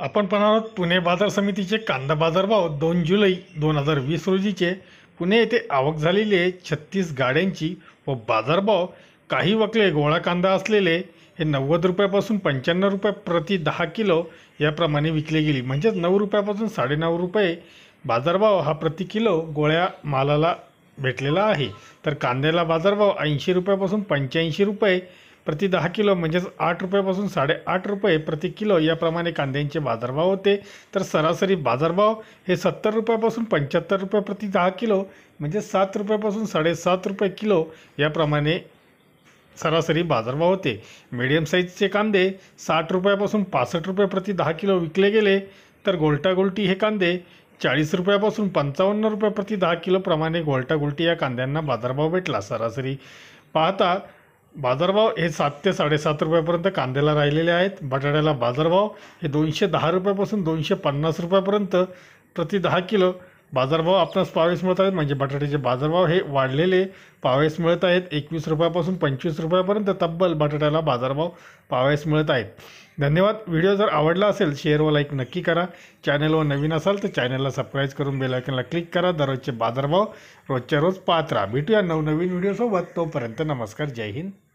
आपण पण आहोत पुणे बाजार समितीचे कांदा बाजारभाव दोन जुलै दोन हजार वीस रोजीचे पुणे येथे आवक झालेले छत्तीस गाड्यांची व बाजारभाव काही वकले गोळा कांदा असलेले हे नव्वद रुपयापासून पंच्याण्णव रुपये प्रति दहा किलो याप्रमाणे विकले गेली म्हणजेच नऊ रुपयापासून साडेनऊ रुपये बाजारभाव हा प्रति किलो गोळ्या मालाला भेटलेला आहे तर कांद्याला बाजारभाव ऐंशी रुपयापासून पंच्याऐंशी रुपये प्रति दहा किलो म्हणजेच आठ रुपयापासून साडेआठ रुपये प्रति किलो याप्रमाणे कांद्यांचे बाजारभाव होते तर सरासरी बाजारभाव हे सत्तर रुपयापासून पंच्याहत्तर रुपये प्रति दहा किलो म्हणजे सात रुपयापासून साडेसात रुपये किलो याप्रमाणे सरासरी बाजारभाव होते मीडियम साईजचे कांदे साठ रुपयापासून पासष्ट रुपये प्रति दहा किलो विकले गेले तर गोलटा गोलटी हे कांदे चाळीस रुपयापासून पंचावन्न रुपये प्रति दहा किलोप्रमाणे गोलटा गोलटी या कांद्यांना बाजारभाव भेटला सरासरी पाहता बाजारभाव हे सात ते साडेसात रुपयापर्यंत कांद्याला राहिलेले आहेत बटाट्याला बाजारभाव हे दोनशे दहा रुपयापासून दोनशे पन्नास रुपयापर्यंत प्रति दहा किलो बाजारभाव आपणास पावेस मिळत आहेत म्हणजे बटाट्याचे बाजारभाव हे वाढलेले पावेस मिळत आहेत एकवीस रुपयापासून पंचवीस रुपयापर्यंत तब्बल बटाट्याला बाजारभाव पावेस मिळत आहेत धन्यवाद व्हिडिओ जर आवडला असेल शेअर व लाईक नक्की करा चॅनलवर नवीन असाल तर चॅनलला सबस्क्राईब करून बेलायकनला क्लिक करा दररोजचे बाजारभाव रोजच्या रोज पात्रा भेटूया नवनवीन व्हिडिओसोबत तोपर्यंत नमस्कार जय हिंद